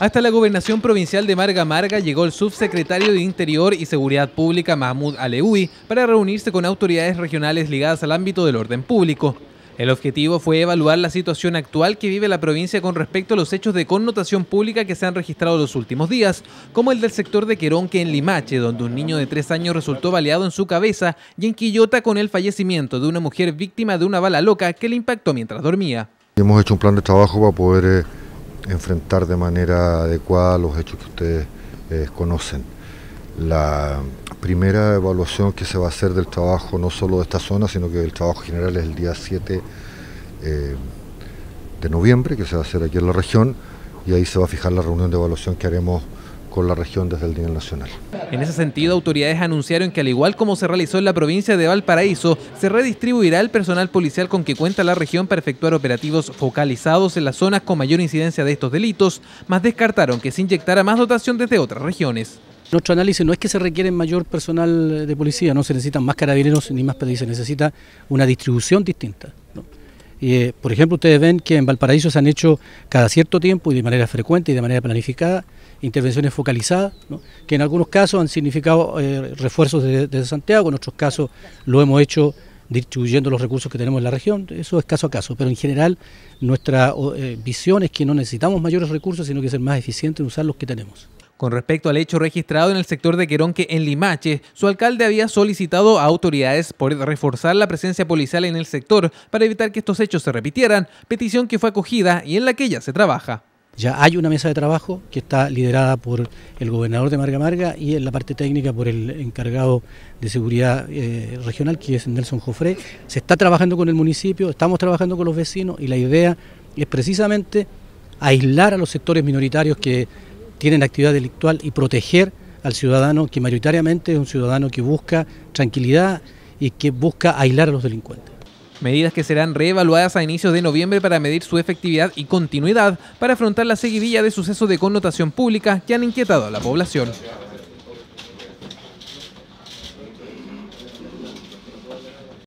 Hasta la gobernación provincial de Marga Marga llegó el subsecretario de Interior y Seguridad Pública Mahmoud Alewi para reunirse con autoridades regionales ligadas al ámbito del orden público. El objetivo fue evaluar la situación actual que vive la provincia con respecto a los hechos de connotación pública que se han registrado los últimos días, como el del sector de Querón que en Limache, donde un niño de tres años resultó baleado en su cabeza, y en Quillota con el fallecimiento de una mujer víctima de una bala loca que le impactó mientras dormía. Hemos hecho un plan de trabajo para poder... Eh, enfrentar de manera adecuada los hechos que ustedes eh, conocen. La primera evaluación que se va a hacer del trabajo no solo de esta zona, sino que del trabajo general es el día 7 eh, de noviembre, que se va a hacer aquí en la región, y ahí se va a fijar la reunión de evaluación que haremos con la región desde el nivel nacional. En ese sentido, autoridades anunciaron que al igual como se realizó en la provincia de Valparaíso, se redistribuirá el personal policial con que cuenta la región para efectuar operativos focalizados en las zonas con mayor incidencia de estos delitos, más descartaron que se inyectara más dotación desde otras regiones. Nuestro análisis no es que se requiere mayor personal de policía, no se necesitan más carabineros ni más policía, se necesita una distribución distinta. Eh, por ejemplo, ustedes ven que en Valparaíso se han hecho cada cierto tiempo y de manera frecuente y de manera planificada intervenciones focalizadas, que en algunos casos han significado eh, refuerzos desde Santiago, en otros casos lo hemos hecho distribuyendo los recursos que tenemos en la región, eso es caso a caso, pero en general nuestra eh, visión es que no necesitamos mayores recursos, sino que ser más eficientes en usar los que tenemos. Con respecto al hecho registrado en el sector de que en Limache, su alcalde había solicitado a autoridades por reforzar la presencia policial en el sector para evitar que estos hechos se repitieran, petición que fue acogida y en la que ya se trabaja. Ya hay una mesa de trabajo que está liderada por el gobernador de Marga Marga y en la parte técnica por el encargado de seguridad eh, regional, que es Nelson Jofré. Se está trabajando con el municipio, estamos trabajando con los vecinos y la idea es precisamente aislar a los sectores minoritarios que tienen actividad delictual y proteger al ciudadano que mayoritariamente es un ciudadano que busca tranquilidad y que busca aislar a los delincuentes. Medidas que serán reevaluadas a inicios de noviembre para medir su efectividad y continuidad para afrontar la seguidilla de sucesos de connotación pública que han inquietado a la población.